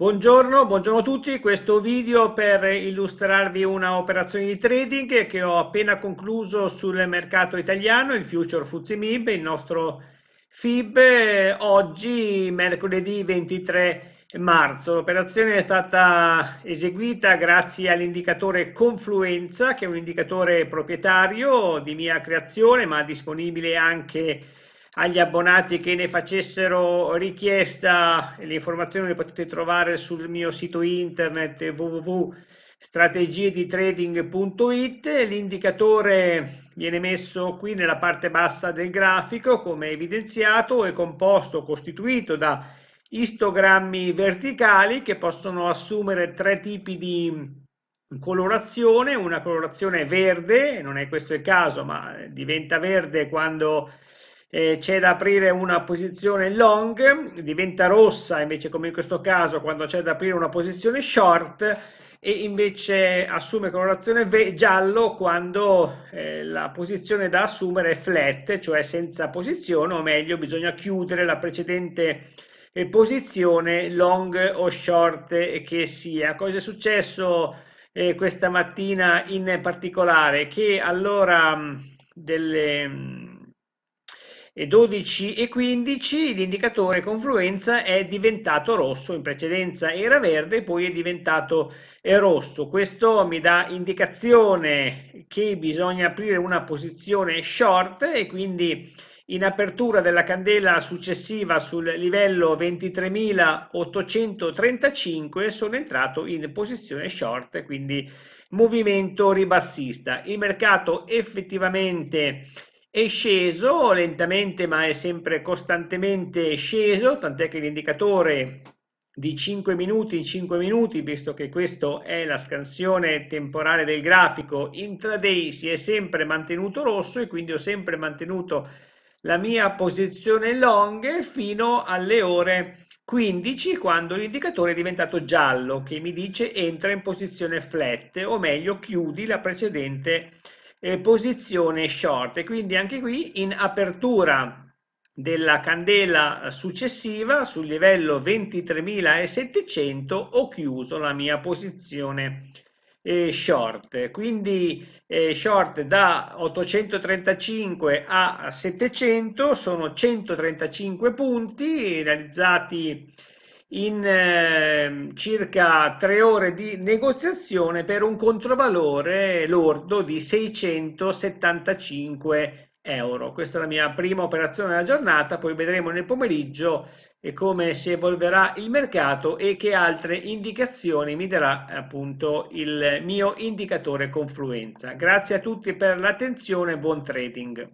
Buongiorno, buongiorno, a tutti, questo video per illustrarvi una operazione di trading che ho appena concluso sul mercato italiano, il future FTSE MIB, il nostro FIB, eh, oggi mercoledì 23 marzo. L'operazione è stata eseguita grazie all'indicatore Confluenza, che è un indicatore proprietario di mia creazione ma disponibile anche agli abbonati che ne facessero richiesta. Le informazioni le potete trovare sul mio sito internet www.strategieditrading.it. L'indicatore viene messo qui nella parte bassa del grafico, come evidenziato, è composto, costituito da istogrammi verticali che possono assumere tre tipi di colorazione, una colorazione verde, non è questo il caso, ma diventa verde quando eh, c'è da aprire una posizione long, diventa rossa invece come in questo caso quando c'è da aprire una posizione short e invece assume colorazione giallo quando eh, la posizione da assumere è flat, cioè senza posizione, o meglio bisogna chiudere la precedente eh, posizione long o short eh, che sia. Cosa è successo eh, questa mattina in particolare? Che all'ora delle e 12 e 15 l'indicatore confluenza è diventato rosso, in precedenza era verde, poi è diventato rosso. Questo mi dà indicazione che bisogna aprire una posizione short e quindi in apertura della candela successiva sul livello 23.835 sono entrato in posizione short, quindi movimento ribassista. Il mercato effettivamente è sceso lentamente ma è sempre costantemente sceso, tant'è che l'indicatore di 5 minuti in 5 minuti, visto che questa è la scansione temporale del grafico intraday, si è sempre mantenuto rosso e quindi ho sempre mantenuto la mia posizione long fino alle ore 15 quando l'indicatore è diventato giallo che mi dice entra in posizione flat o meglio chiudi la precedente eh, posizione short e quindi anche qui in apertura della candela successiva sul livello 23.700 ho chiuso la mia posizione eh, short quindi eh, short da 835 a 700 sono 135 punti realizzati in ehm, circa tre ore di negoziazione per un controvalore lordo di 675 euro. Questa è la mia prima operazione della giornata, poi vedremo nel pomeriggio eh, come si evolverà il mercato e che altre indicazioni mi darà appunto il mio indicatore confluenza. Grazie a tutti per l'attenzione, buon trading.